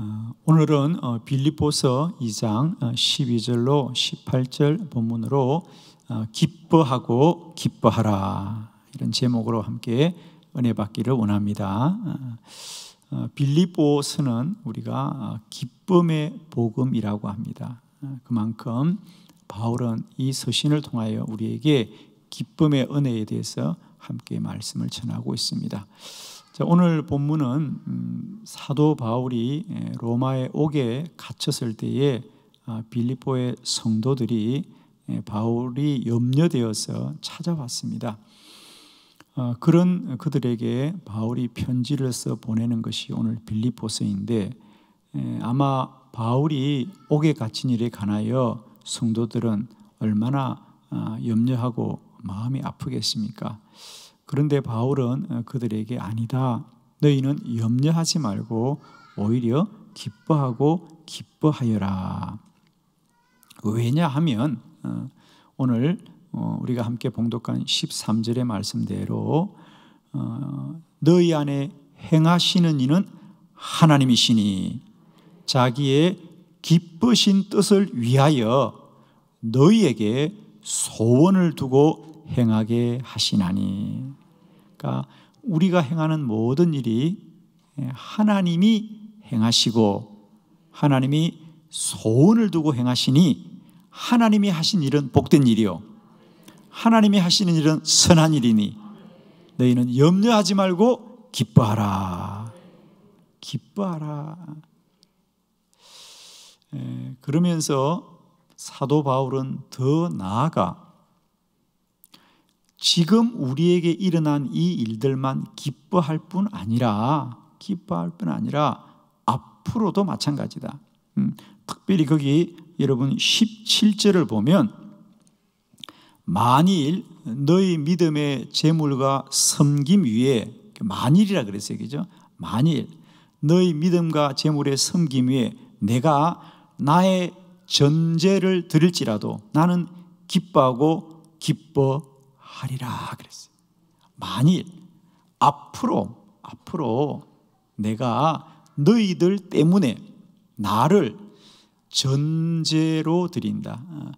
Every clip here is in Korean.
어, 오늘은 어, 빌립보서 2장 12절로 어, 18절 본문으로 기뻐하고 기뻐하라 이런 제목으로 함께 은혜 받기를 원합니다. 빌립보서는 우리가 기쁨의 복음이라고 합니다. 그만큼 바울은 이 서신을 통하여 우리에게 기쁨의 은혜에 대해서 함께 말씀을 전하고 있습니다. 자, 오늘 본문은 음, 사도 바울이 예, 로마에 옥에 갇혔을 때에 아, 빌리포의 성도들이 에, 예, 바울이 염려되어서 찾아왔습니다. 아, 그런 그들에게 바울이 편지를 써 보내는 것이 오늘 빌리포서인데 에, 예, 아마 바울이 옥에 갇힌 일에 관하여 성도들은 얼마나 아, 염려하고 마음이 아프겠습니까? 그런데 바울은 어, 그들에게 아니다. 너희는 염려하지 말고 오히려 기뻐하고 기뻐하여라. 왜냐하면 어, 오늘 어, 우리가 함께 봉독한 13절의 말씀대로 너희 안에 행하시는 이는 하나님이시니 자기의 기쁘신 뜻을 위하여 너희에게 소원을 두고 행하게 하시나니 그러니까 우리가 행하는 모든 일이 예, 하나님이 행하시고 하나님이 소원을 두고 행하시니 하나님이 하신 일은 복된 일이요. 하나님이 하시는 일은 선한 일이니 너희는 염려하지 말고 기뻐하라. 기뻐하라. 예, 그러면서 사도 바울은 더 나아가 지금 우리에게 일어난 이 일들만 기뻐할 뿐 아니라 기뻐할 뿐 아니라 앞으로도 마찬가지다. 음, 특별히 거기 여러분 17절을 보면 만일 너희 믿음의 재물과 섬김 위에 그 만일이라 그랬어요. 그죠? 만일 너희 믿음과 재물의 섬김 위에 내가 나의 전제를 드릴지라도 나는 기뻐하고 기뻐 하리라 그랬어요. 만일 앞으로 앞으로 내가 너희들 때문에 나를 전제로 드린다. 어,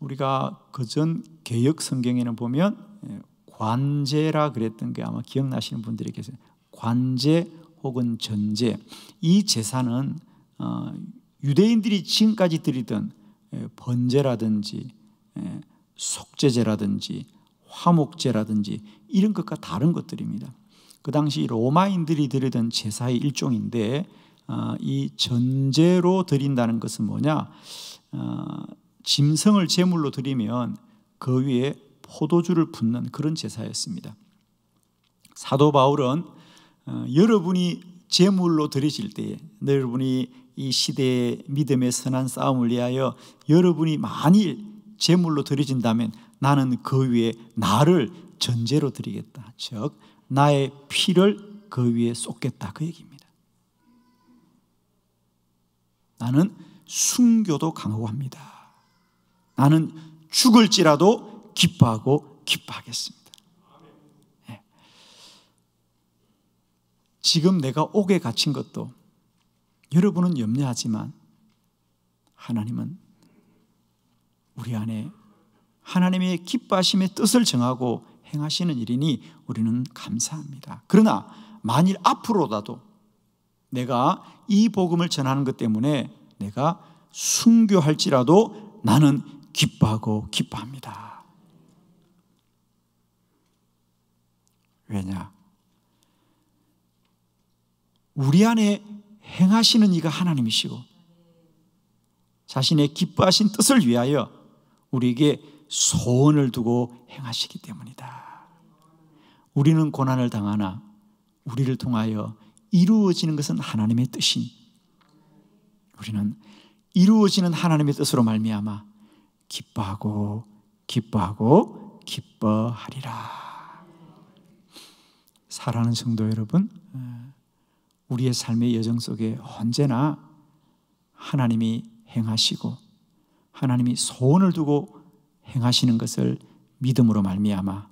우리가 그전 개혁 성경에는 보면 예, 관제라 그랬던 게 아마 기억나시는 분들이 계세요. 관제 혹은 전제 이 제사는 어, 유대인들이 지금까지 드리던 예, 번제라든지 예, 속죄제라든지 화목제라든지 이런 것과 다른 것들입니다. 그 당시 로마인들이 드리던 제사의 일종인데 어, 이 전제로 드린다는 것은 뭐냐? 어, 짐승을 제물로 드리면 그 위에 포도주를 붓는 그런 제사였습니다. 사도 바울은 어, 여러분이 제물로 드리실 때 여러분이 이 시대의 믿음의 선한 싸움을 위하여 여러분이 만일 제물로 드려진다면 나는 그 위에 나를 전제로 드리겠다. 즉 나의 피를 그 위에 쏟겠다 그 얘기입니다. 나는 순교도 강호합니다. 나는 죽을지라도 기뻐하고 기뻐하겠습니다. 네. 지금 내가 옥에 갇힌 것도 여러분은 염려하지만 하나님은 우리 안에 하나님의 기뻐하심의 뜻을 정하고 행하시는 일이니 우리는 감사합니다. 그러나 만일 앞으로라도 내가 이 복음을 전하는 것 때문에 내가 순교할지라도 나는 기뻐하고 기뻐합니다. 왜냐? 우리 안에 행하시는 이가 하나님이시고 자신의 기뻐하신 뜻을 위하여 우리에게 소원을 두고 행하시기 때문이다. 우리는 고난을 당하나 우리를 통하여 이루어지는 것은 하나님의 뜻이 우리는 이루어지는 하나님의 뜻으로 말미암아 기뻐하고 기뻐하고 기뻐하리라. 사랑하는 성도 여러분, 우리의 삶의 여정 속에 언제나 하나님이 행하시고 하나님이 소원을 두고 행하시는 것을 믿음으로 말미암아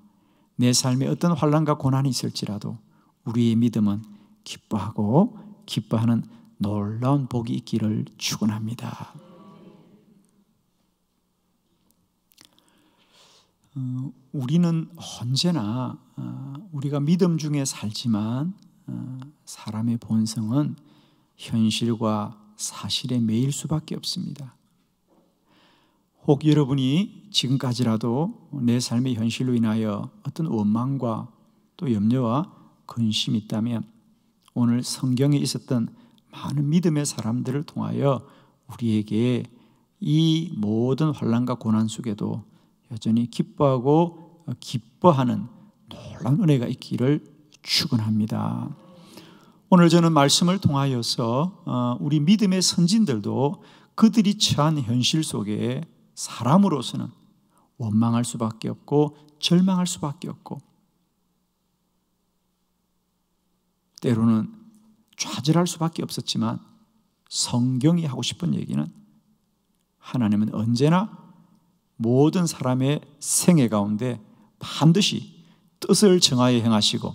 내 삶에 어떤 환란과 고난이 있을지라도 우리의 믿음은 기뻐하고 기뻐하는 놀라운 복이 있기를 축원합니다. 어, 우리는 언제나 어, 우리가 믿음 중에 살지만 어, 사람의 본성은 현실과 사실에 매일 수밖에 없습니다. 혹 여러분이 지금까지라도 내 삶의 현실로 인하여 어떤 원망과 또 염려와 근심이 있다면 오늘 성경에 있었던 많은 믿음의 사람들을 통하여 우리에게 이 모든 환란과 고난 속에도 여전히 기뻐하고 기뻐하는 놀라운 은혜가 있기를 축원합니다. 오늘 저는 말씀을 통하여서 어, 우리 믿음의 선진들도 그들이 처한 현실 속에 사람으로서는 원망할 수밖에 없고 절망할 수밖에 없고 때로는 좌절할 수밖에 없었지만 성경이 하고 싶은 얘기는 하나님은 언제나 모든 사람의 생애 가운데 반드시 뜻을 정하여 행하시고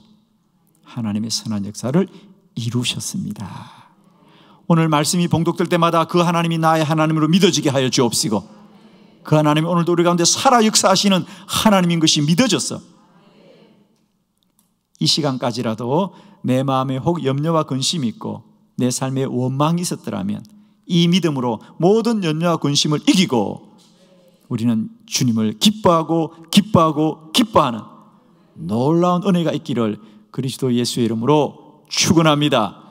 하나님의 선한 역사를 이루셨습니다. 오늘 말씀이 봉독될 때마다 그 하나님이 나의 하나님으로 믿어지게 하여 주옵시고 그 하나님이 오늘도 우리 가운데 살아 역사하시는 하나님인 것이 믿어졌어. 이 시간까지라도 내 마음에 혹 염려와 근심이 있고 내 삶에 원망이 있었더라면 이 믿음으로 모든 염려와 근심을 이기고 우리는 주님을 기뻐하고 기뻐하고 기뻐하는 놀라운 은혜가 있기를 그리스도 예수의 이름으로 축원합니다.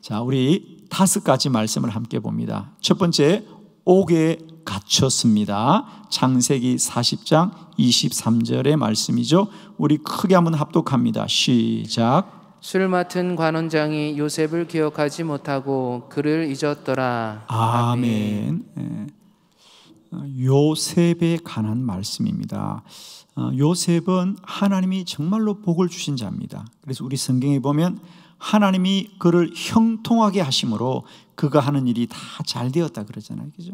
자, 우리 다섯 가지 말씀을 함께 봅니다. 첫 번째 옥의 갖췄습니다. 창세기 40장 23절의 말씀이죠. 우리 크게 한번 합독합니다. 시작. 술 맡은 관원장이 요셉을 기억하지 못하고 그를 잊었더라. 아멘. 예. 요셉에 관한 말씀입니다. 어, 요셉은 하나님이 정말로 복을 주신 자입니다. 그래서 우리 성경에 보면 하나님이 그를 형통하게 하심으로 그가 하는 일이 다잘 되었다 그러잖아요. 그죠?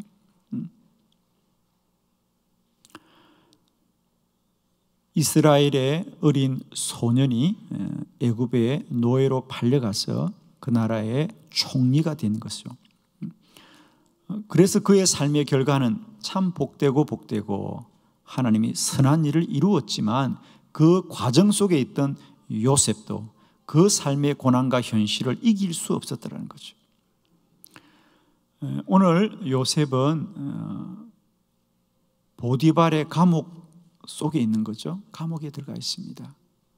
이스라엘의 어린 소년이 애굽의 노예로 팔려가서 그 나라의 총리가 된 것이죠. 음. 어, 그래서 그의 삶의 결과는 참 복되고 복되고 하나님이 선한 일을 이루었지만 그 과정 속에 있던 요셉도 그 삶의 고난과 현실을 이길 수 없었다는 거죠. 오늘 요셉은 어, 보디발의 감옥 속에 있는 거죠. 감옥에 들어가 있습니다.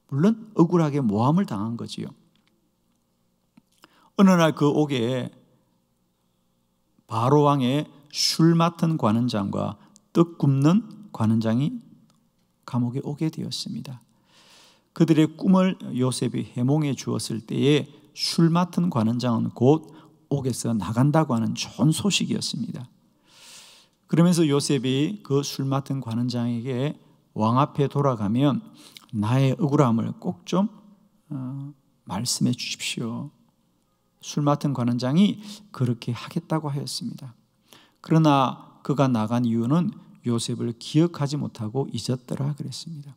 물론 억울하게 모함을 당한 거지요. 어느 날 그 옥에 바로 왕의 술 맡은 관원장과 떡 굽는 관원장이 감옥에 오게 되었습니다. 그들의 꿈을 요셉이 해몽해 주었을 때에 술 맡은 관원장은 곧 옥에서 나간다고 하는 좋은 소식이었습니다. 그러면서 요셉이 그 술 맡은 관원장에게 왕 앞에 돌아가면 나의 억울함을 꼭좀 어, 말씀해 주십시오. 술 맡은 관원장이 그렇게 하겠다고 하였습니다. 그러나 그가 나간 이유는 요셉을 기억하지 못하고 잊었더라 그랬습니다.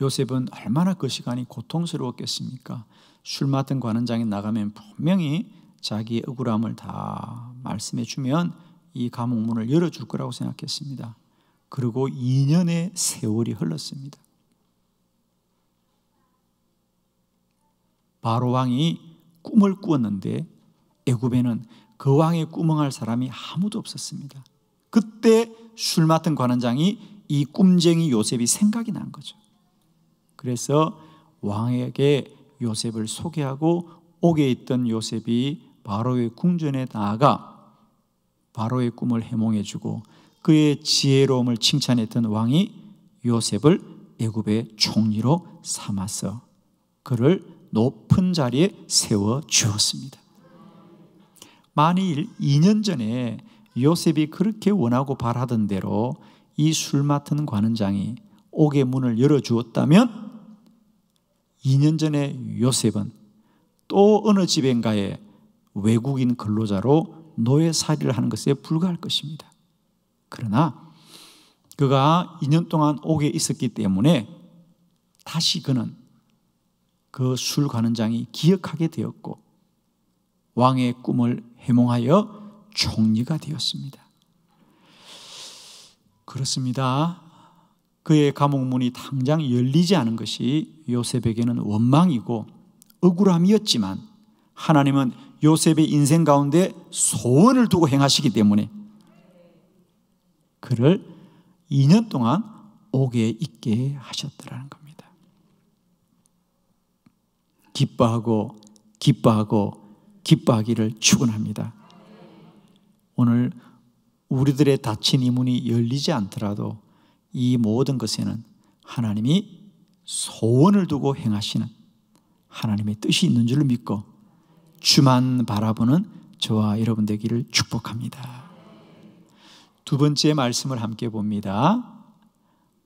요셉은 얼마나 그 시간이 고통스러웠겠습니까? 술 맡은 관원장이 나가면 분명히 자기의 억울함을 다 말씀해 주면 이 감옥문을 열어줄 거라고 생각했습니다. 그리고 2년의 세월이 흘렀습니다. 바로 왕이 꿈을 꾸었는데 애굽에는 그 왕의 꿈을 할 사람이 아무도 없었습니다. 그때 술 맡은 관원장이 이 꿈쟁이 요셉이 생각이 난 거죠. 그래서 왕에게 요셉을 소개하고 옥에 있던 요셉이 바로의 궁전에 나아가 바로의 꿈을 해몽해주고 그의 지혜로움을 칭찬했던 왕이 요셉을 애굽의 총리로 삼아서 그를 높은 자리에 세워 주었습니다. 만일 2년 전에 요셉이 그렇게 원하고 바라던 대로 이 술 맡은 관원장이 옥의 문을 열어 주었다면 2년 전에 요셉은 또 어느 집엔가에 외국인 근로자로 노예 살이를 하는 것에 불과할 것입니다. 그러나 그가 2년 동안 옥에 있었기 때문에 다시 그는 그술 관원장이 기억하게 되었고 왕의 꿈을 해몽하여 총리가 되었습니다. 그렇습니다. 그의 감옥문이 당장 열리지 않은 것이 요셉에게는 원망이고 억울함이었지만 하나님은 요셉의 인생 가운데 소원을 두고 행하시기 때문에 그를 2년 동안 옥에 있게 하셨더라는 겁니다. 기뻐하고 기뻐하고 기뻐하기를 축원합니다. 오늘 우리들의 닫힌 이문이 열리지 않더라도 이 모든 것에는 하나님이 소원을 두고 행하시는 하나님의 뜻이 있는 줄 믿고 주만 바라보는 저와 여러분 되기를 축복합니다. 두 번째 말씀을 함께 봅니다.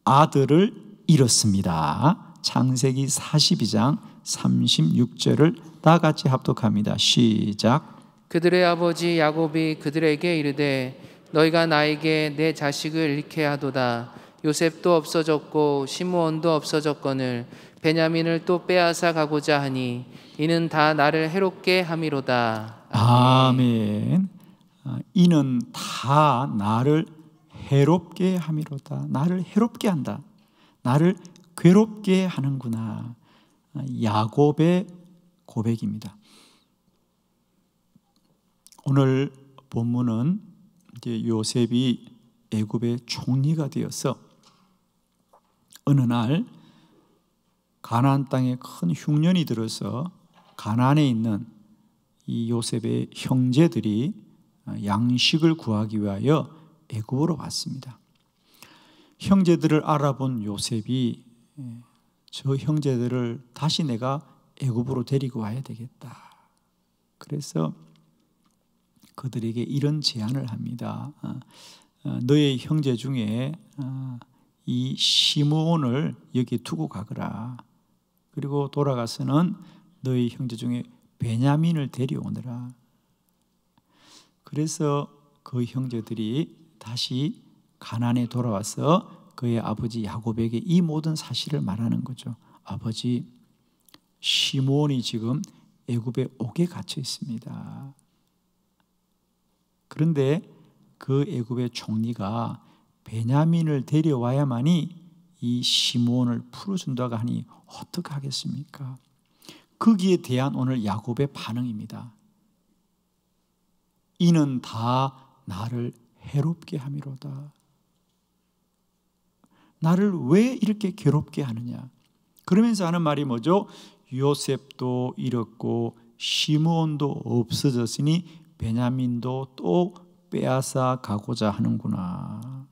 아들을 잃었습니다. 창세기 42장 36절을 다 같이 합독합니다. 시작. 그들의 아버지 야곱이 그들에게 이르되 너희가 나에게 내 자식을 잃게 하도다. 요셉도 없어졌고 시므온도 없어졌거늘 베냐민을 또 빼앗아 가고자 하니 이는 다 나를 해롭게 함이로다. 아멘. 아멘. 아, 이는 다 나를 해롭게 함이로다. 나를 해롭게 한다. 나를 괴롭게 하는구나. 아, 야곱의 고백입니다. 오늘 본문은 이제 요셉이 애굽의 총리가 되어서 어느 날 가나안 땅에 큰 흉년이 들어서 가나안에 있는 이 요셉의 형제들이 어, 양식을 구하기 위하여 애굽으로 왔습니다. 형제들을 알아본 요셉이 예, 저 형제들을 다시 내가 애굽으로 데리고 와야 되겠다. 그래서 그들에게 이런 제안을 합니다. 어, 어, 너의 형제 중에 이 시므온을 여기 두고 가거라. 그리고 돌아가서는 너희 형제 중에 베냐민을 데려오느라. 그래서 그 형제들이 다시 가난에 돌아와서 그의 아버지 야곱에게 이 모든 사실을 말하는 거죠. 아버지 시몬이 지금 애굽의 옥에 갇혀 있습니다. 그런데 그 애굽의 총리가 베냐민을 데려와야만이 이 시몬을 풀어준다고 하니 어떻게 하겠습니까? 거기에 대한 오늘 야곱의 반응입니다. 이는 다 나를 해롭게 함이로다. 나를 왜 이렇게 괴롭게 하느냐? 그러면서 하는 말이 뭐죠? 요셉도 잃었고 시므온도 없어졌으니 베냐민도 또 빼앗아 가고자 하는구나.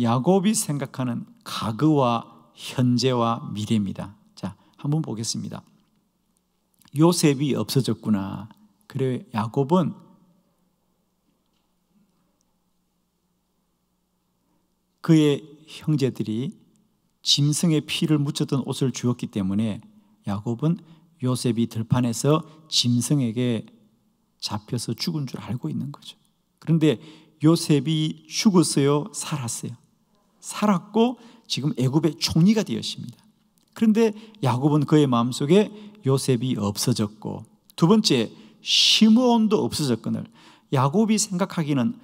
야곱이 생각하는 과거와 현재와 미래입니다. 자, 한번 보겠습니다. 요셉이 없어졌구나. 그래 야곱은 그의 형제들이 짐승의 피를 묻혔던 옷을 주었기 때문에 야곱은 요셉이 들판에서 짐승에게 잡혀서 죽은 줄 알고 있는 거죠. 그런데 요셉이 죽었어요, 살았어요. 살았고 지금 애굽의 총리가 되었습니다. 그런데 야곱은 그의 마음속에 요셉이 없어졌고 두 번째 시므온도 없어졌거늘 야곱이 생각하기는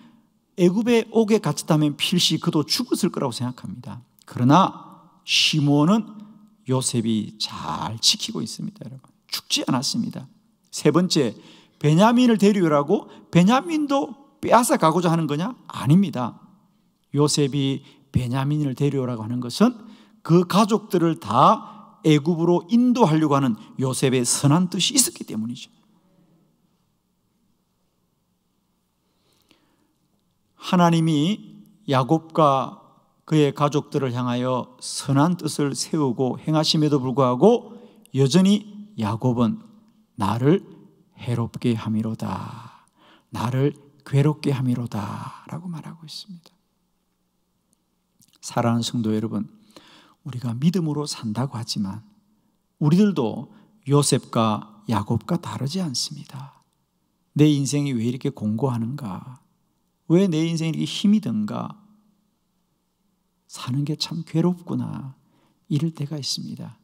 애굽에 옥에 갇혔다면 필시 그도 죽었을 거라고 생각합니다. 그러나 시므온은 요셉이 잘 지키고 있습니다, 여러분. 죽지 않았습니다. 세 번째 베냐민을 데려오라고 베냐민도 빼앗아 가고자 하는 거냐? 아닙니다. 요셉이 베냐민을 데려오라고 하는 것은 그 가족들을 다 애굽으로 인도하려고 하는 요셉의 선한 뜻이 있었기 때문이죠. 하나님이 야곱과 그의 가족들을 향하여 선한 뜻을 세우고 행하심에도 불구하고 여전히 야곱은 나를 해롭게 함이로다. 나를 괴롭게 함이로다. 라고 말하고 있습니다. 사랑하는 성도 여러분, 우리가 믿음으로 산다고 하지만 우리들도 요셉과 야곱과 다르지 않습니다. 내 인생이 왜 이렇게 공고하는가? 왜 내 인생이 이렇게 힘이 든가? 사는 게 참 괴롭구나. 이럴 때가 있습니다.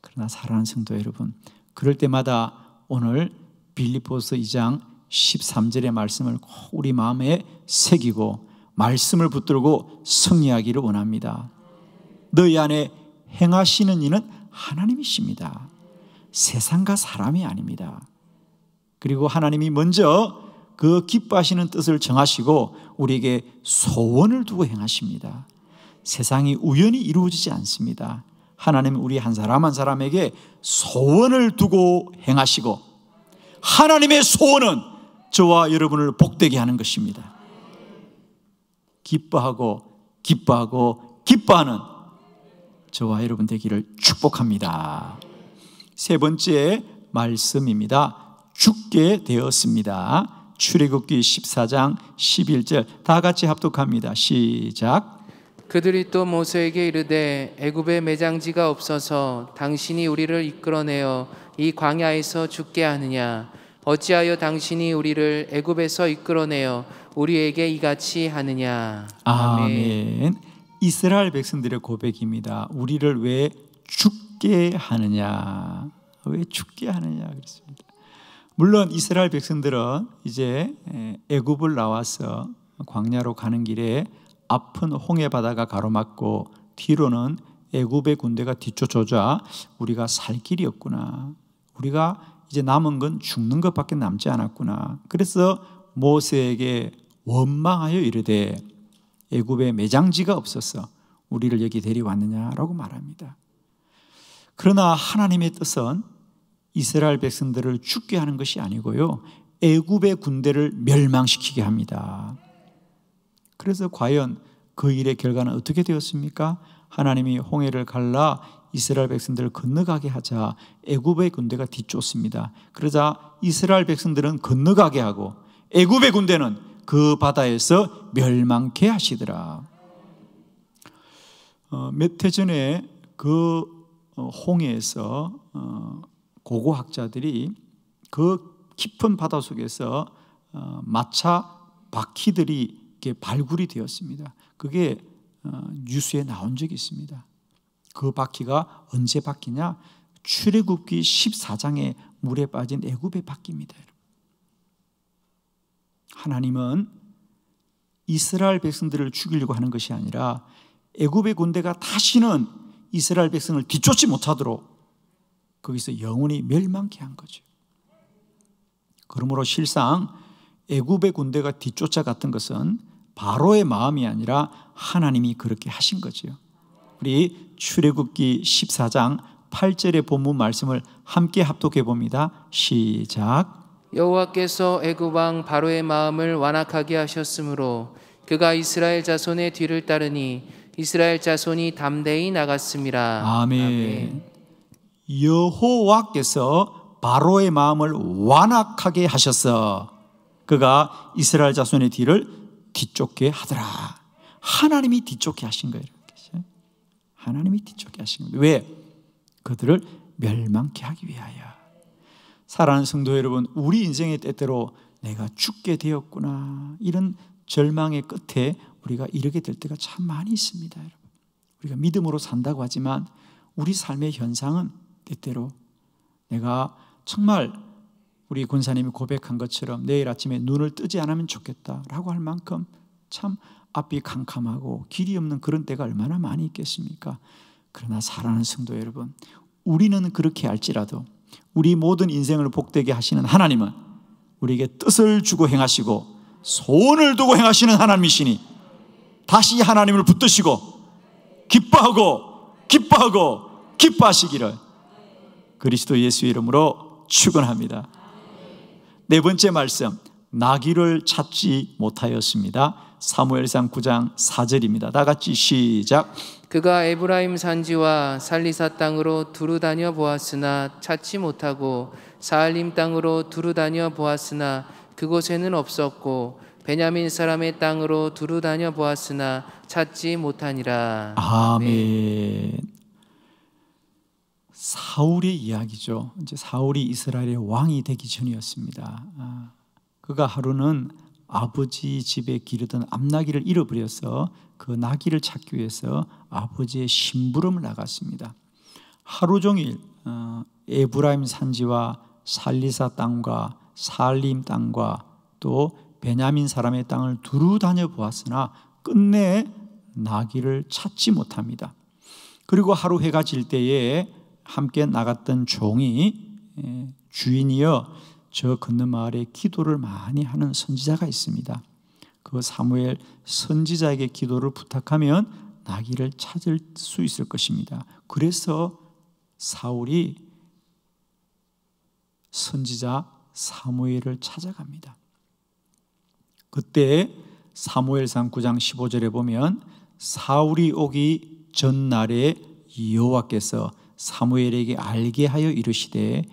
그러나 사랑하는 성도 여러분, 그럴 때마다 오늘 빌리포스 2장 13절의 말씀을 꼭 우리 마음에 새기고 말씀을 붙들고 승리하기를 원합니다. 너희 안에 행하시는 이는 하나님이십니다. 세상과 사람이 아닙니다. 그리고 하나님이 먼저 그 기뻐하시는 뜻을 정하시고 우리에게 소원을 두고 행하십니다. 세상이 우연히 이루어지지 않습니다. 하나님은 우리 한 사람 한 사람에게 소원을 두고 행하시고 하나님의 소원은 저와 여러분을 복되게 하는 것입니다. 기뻐하고 기뻐하고 기뻐하는 저와 여러분 되기를 축복합니다. 세 번째 말씀입니다. 죽게 되었습니다. 출애굽기 14장 11절 다 같이 합독합니다. 시작. 그들이 또 모세에게 이르되 애굽에 매장지가 없어서 당신이 우리를 이끌어내어 이 광야에서 죽게 하느냐 어찌하여 당신이 우리를 애굽에서 이끌어내어 우리에게 이같이 하느냐 아멘. 아멘. 이스라엘 백성들의 고백입니다. 우리를 왜 죽게 하느냐? 왜 죽게 하느냐? 그렇습니다. 물론 이스라엘 백성들은 이제 애굽을 나와서 광야로 가는 길에 아픈 홍해 바다가 가로막고 뒤로는 애굽의 군대가 뒤쫓아자 우리가 살 길이 없구나. 우리가 이제 남은 건 죽는 것밖에 남지 않았구나. 그래서 모세에게 원망하여 이르되 애굽에 매장지가 없어서 우리를 여기 데려왔느냐라고 말합니다. 그러나 하나님의 뜻은 이스라엘 백성들을 죽게 하는 것이 아니고요. 애굽의 군대를 멸망시키게 합니다. 그래서 과연 그 일의 결과는 어떻게 되었습니까? 하나님이 홍해를 갈라 이스라엘 백성들을 건너가게 하자 애굽의 군대가 뒤쫓습니다. 그러자 이스라엘 백성들은 건너가게 하고 애굽의 군대는 그 바다에서 멸망케 하시더라. 어, 몇해 전에 그 어, 홍해에서 어, 고고학자들이 그 깊은 바다 속에서 어, 마차 바퀴들이 이렇게 발굴이 되었습니다. 그게 뉴스에 나온 적이 있습니다. 그 바퀴가 언제 바뀌냐? 출애굽기 14장에 물에 빠진 애굽의 바퀴입니다. 하나님은 이스라엘 백성들을 죽이려고 하는 것이 아니라 애굽의 군대가 다시는 이스라엘 백성을 뒤쫓지 못하도록 거기서 영원히 멸망케 한 거죠. 그러므로 실상 애굽의 군대가 뒤쫓아갔던 것은 바로의 마음이 아니라 하나님이 그렇게 하신 거지 우리 출애굽기 14장 8절의 본문 말씀을 함께 합독해 봅니다. 시작. 여호와께서 애굽 왕 바로의 마음을 완악하게 하셨으므로 그가 이스라엘 자손의 뒤를 따르니 이스라엘 자손이 담대히 나갔습니다. 아멘. 여호와께서 바로의 마음을 완악하게 하셨어. 그가 이스라엘 자손의 뒤를 뒤쫓게 하더라. 하나님이 뒤쫓게 하신 거예요. 하나님이 뒤쫓게 하신 겁니다. 왜? 그들을 멸망케 하기 위하여. 사랑하는 성도 여러분, 우리 인생의 때때로 내가 죽게 되었구나. 이런 절망의 끝에 우리가 이르게 될 때가 참 많이 있습니다, 여러분. 우리가 믿음으로 산다고 하지만 우리 삶의 현상은 때때로 내가 정말 우리 권사님이 고백한 것처럼 내일 아침에 눈을 뜨지 않으면 좋겠다라고 할 만큼 참 앞이 캄캄하고 길이 없는 그런 때가 얼마나 많이 있겠습니까? 그러나 사랑하는 성도 여러분, 우리는 그렇게 할지라도 우리 모든 인생을 복되게 하시는 하나님은 우리에게 뜻을 주고 행하시고 소원을 두고 행하시는 하나님이시니 다시 하나님을 붙드시고 기뻐하고 기뻐하고 기뻐하시기를 그리스도 예수 이름으로 축원합니다. 네 번째 말씀 나귀를 찾지 못하였습니다. 사무엘상 9장 4절입니다. 다 같이 시작. 그가 에브라임 산지와 살리사 땅으로 두루 다녀 보았으나 찾지 못하고 사알림 땅으로 두루 다녀 보았으나 그곳에는 없었고 베냐민 사람의 땅으로 두루 다녀 보았으나 찾지 못하니라. 아멘. 사울의 이야기죠. 이제 사울이 이스라엘의 왕이 되기 전이었습니다. 아, 그가 하루는 아버지 집에 기르던 암나귀를 잃어버려서 그 나귀를 찾기 위해서 아버지의 심부름을 나갔습니다. 하루 종일 어, 에브라임 산지와 살리사 땅과 살림 땅과 또 베냐민 사람의 땅을 두루 다녀보았으나 끝내 나귀를 찾지 못합니다. 그리고 하루 해가 질 때에 함께 나갔던 종이 주인이여 저 건너마을에 기도를 많이 하는 선지자가 있습니다. 그 사무엘 선지자에게 기도를 부탁하면 나귀를 찾을 수 있을 것입니다. 그래서 사울이 선지자 사무엘을 찾아갑니다. 그때 사무엘상 9장 15절에 보면 사울이 오기 전날에 여호와께서 사무엘에게 알게 하여 이르시되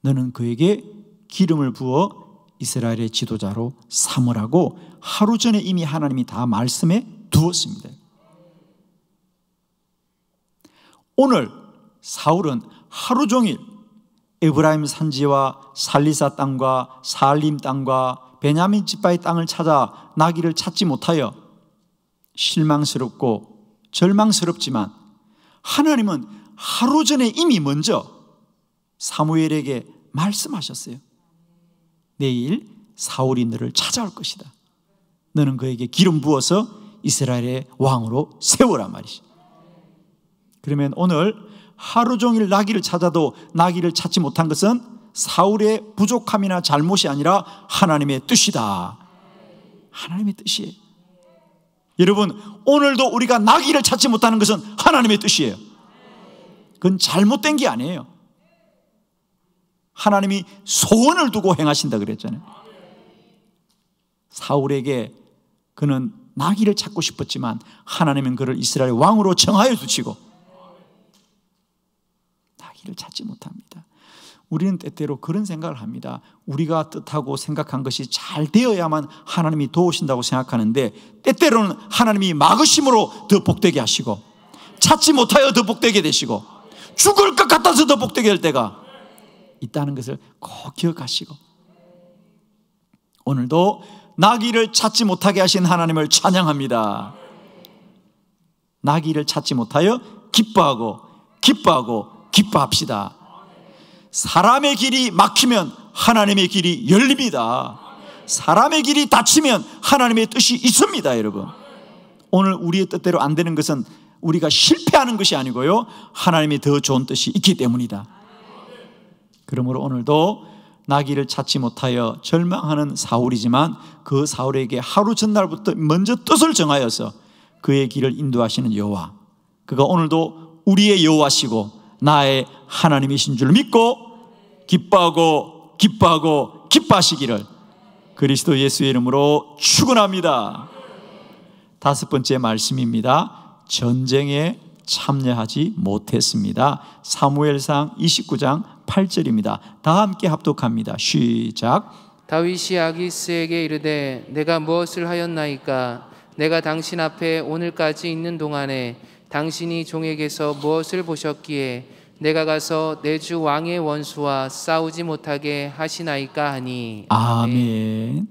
너는 그에게 기름을 부어 이스라엘의 지도자로 삼으라고 하루 전에 이미 하나님이 다 말씀해 두었습니다. 오늘 사울은 하루 종일 에브라임 산지와 살리사 땅과 살림 땅과 베냐민 지파의 땅을 찾아 나귀를 찾지 못하여 실망스럽고 절망스럽지만 하나님은 하루 전에 이미 먼저 사무엘에게 말씀하셨어요. 내일 사울이 너를 찾아올 것이다. 너는 그에게 기름 부어서 이스라엘의 왕으로 세워라 말이지. 그러면 오늘 하루 종일 나귀를 찾아도 나귀를 찾지 못한 것은 사울의 부족함이나 잘못이 아니라 하나님의 뜻이다. 하나님의 뜻이에요. 여러분, 오늘도 우리가 나귀를 찾지 못하는 것은 하나님의 뜻이에요. 그건 잘못된 게 아니에요. 하나님이 소원을 두고 행하신다 그랬잖아요. 사울에게 그는 나귀를 찾고 싶었지만 하나님은 그를 이스라엘 왕으로 정하여 주시고 나귀를 찾지 못합니다. 우리는 때때로 그런 생각을 합니다. 우리가 뜻하고 생각한 것이 잘 되어야만 하나님이 도우신다고 생각하는데 때때로는 하나님이 막으심으로 더 복되게 하시고 찾지 못하여 더 복되게 되시고 죽을 것 같아서 더 복되게 할 때가 있다는 것을 꼭 기억하시고 오늘도 나귀를 찾지 못하게 하신 하나님을 찬양합니다. 나귀를 찾지 못하여 기뻐하고 기뻐하고 기뻐합시다. 사람의 길이 막히면 하나님의 길이 열립니다. 사람의 길이 닫히면 하나님의 뜻이 있습니다, 여러분. 오늘 우리의 뜻대로 안 되는 것은 우리가 실패하는 것이 아니고요. 하나님이 더 좋은 뜻이 있기 때문이다. 그러므로 오늘도 나귀를 찾지 못하여 절망하는 사울이지만 그 사울에게 하루 전날부터 먼저 뜻을 정하여서 그의 길을 인도하시는 여호와 그가 오늘도 우리의 여호와시고 나의 하나님이신 줄 믿고 기뻐하고 기뻐하고 기뻐하시기를 그리스도 예수의 이름으로 축원합니다. 다섯 번째 말씀입니다. 전쟁에 참여하지 못했습니다. 사무엘상 29장 8절입니다. 다 함께 합독합니다. 시작. 다윗이 아기스에게 이르되 내가 무엇을 하였나이까 내가 당신 앞에 오늘까지 있는 동안에 당신이 종에게서 무엇을 보셨기에 내가 가서 내 주 왕의 원수와 싸우지 못하게 하시나이까 하니 아멘.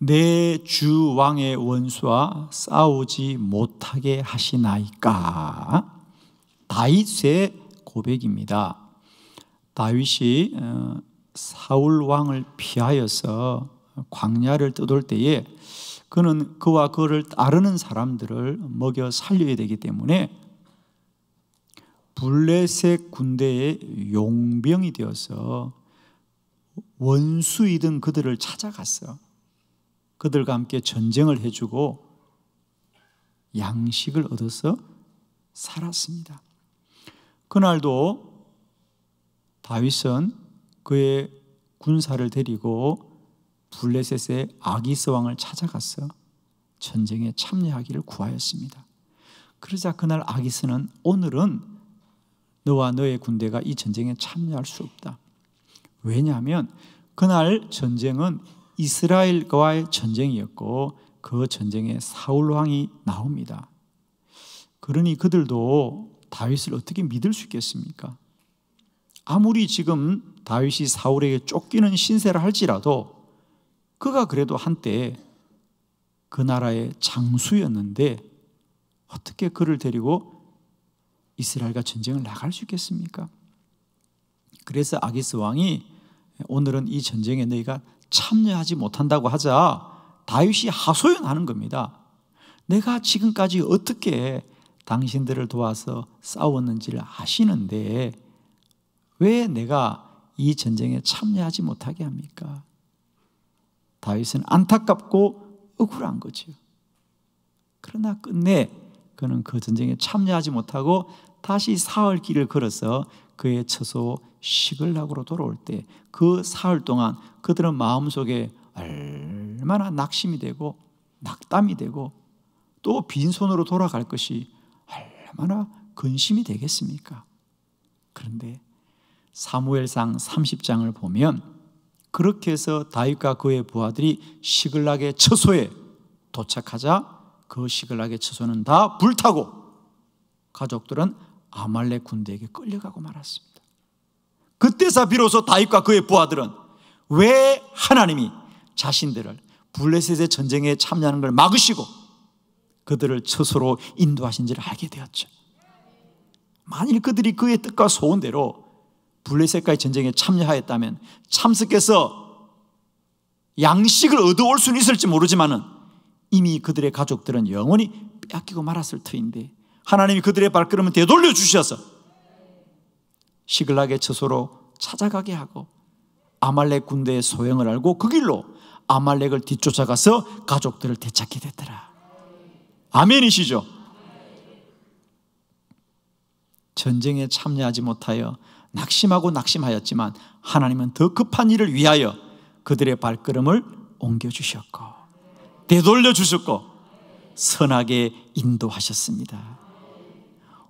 내 주 왕의 원수와 싸우지 못하게 하시나이까. 다윗의 고백입니다. 다윗이 어, 사울 왕을 피하여서 광야를 떠돌 때에 그는 그와 그를 따르는 사람들을 먹여 살려야 되기 때문에 블레셋 군대의 용병이 되어서 원수이든 그들을 찾아갔어. 그들과 함께 전쟁을 해주고 양식을 얻어서 살았습니다. 그날도 다윗은 그의 군사를 데리고 블레셋의 아기스 왕을 찾아갔어 전쟁에 참여하기를 구하였습니다. 그러자 그날 아기스는 오늘은 너와 너의 군대가 이 전쟁에 참여할 수 없다. 왜냐하면 그날 전쟁은 이스라엘과의 전쟁이었고 그 전쟁에 사울 왕이 나옵니다. 그러니 그들도 다윗을 어떻게 믿을 수 있겠습니까? 아무리 지금 다윗이 사울에게 쫓기는 신세를 할지라도 그가 그래도 한때 그 나라의 장수였는데 어떻게 그를 데리고 이스라엘과 전쟁을 나갈 수 있겠습니까? 그래서 아기스 왕이 오늘은 이 전쟁에 너희가 참여하지 못한다고 하자 다윗이 하소연하는 겁니다. 내가 지금까지 어떻게 당신들을 도와서 싸웠는지를 아시는데 왜 내가 이 전쟁에 참여하지 못하게 합니까? 다윗은 안타깝고 억울한 거죠. 그러나 끝내 그는 그 전쟁에 참여하지 못하고 다시 사흘 길을 걸어서 그의 처소 시글락으로 돌아올 때 그 사흘 동안 그들은 마음속에 얼마나 낙심이 되고 낙담이 되고 또 빈손으로 돌아갈 것이 얼마나 근심이 되겠습니까? 그런데 사무엘상 30장을 보면 그렇게 해서 다윗과 그의 부하들이 시글락의 처소에 도착하자 그 시글락의 처소는 다 불타고 가족들은 아말렉 군대에게 끌려가고 말았습니다. 그때서 비로소 다윗과 그의 부하들은 왜 하나님이 자신들을 블레셋의 전쟁에 참여하는 걸 막으시고 그들을 처소로 인도하신지를 알게 되었죠. 만일 그들이 그의 뜻과 소원대로 블레셋과의 전쟁에 참여하였다면 참석해서 양식을 얻어올 수는 있을지 모르지만 이미 그들의 가족들은 영원히 빼기고 말았을 터인데 하나님이 그들의 발걸음을 되돌려 주셔서 시글락의 처소로 찾아가게 하고 아말렉 군대의 소행을 알고 그 길로 아말렉을 뒤쫓아가서 가족들을 되찾게 됐더라. 아멘이시죠? 전쟁에 참여하지 못하여 낙심하고 낙심하였지만 하나님은 더 급한 일을 위하여 그들의 발걸음을 옮겨주셨고 되돌려주셨고 선하게 인도하셨습니다.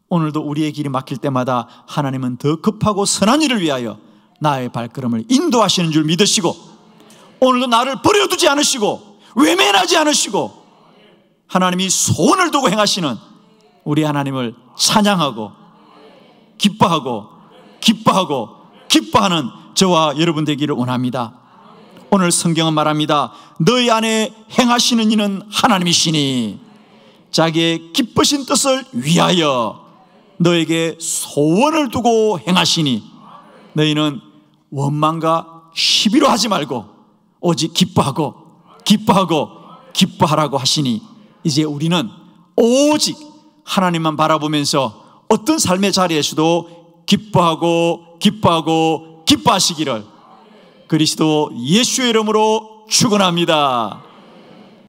오늘도 우리의 길이 막힐 때마다 하나님은 더 급하고 선한 일을 위하여 나의 발걸음을 인도하시는 줄 믿으시고 오늘도 나를 버려두지 않으시고 외면하지 않으시고 하나님이 소원을 두고 행하시는 우리 하나님을 찬양하고 기뻐하고 기뻐하고 기뻐하는 저와 여러분 되기를 원합니다. 오늘 성경은 말합니다. 너희 안에 행하시는 이는 하나님이시니 자기의 기쁘신 뜻을 위하여 너에게 소원을 두고 행하시니 너희는 원망과 시비로 하지 말고 오직 기뻐하고 기뻐하고 기뻐하라고 하시니 이제 우리는 오직 하나님만 바라보면서 어떤 삶의 자리에서도 기뻐하고 기뻐하고 기뻐하시기를 그리스도 예수의 이름으로 축원합니다.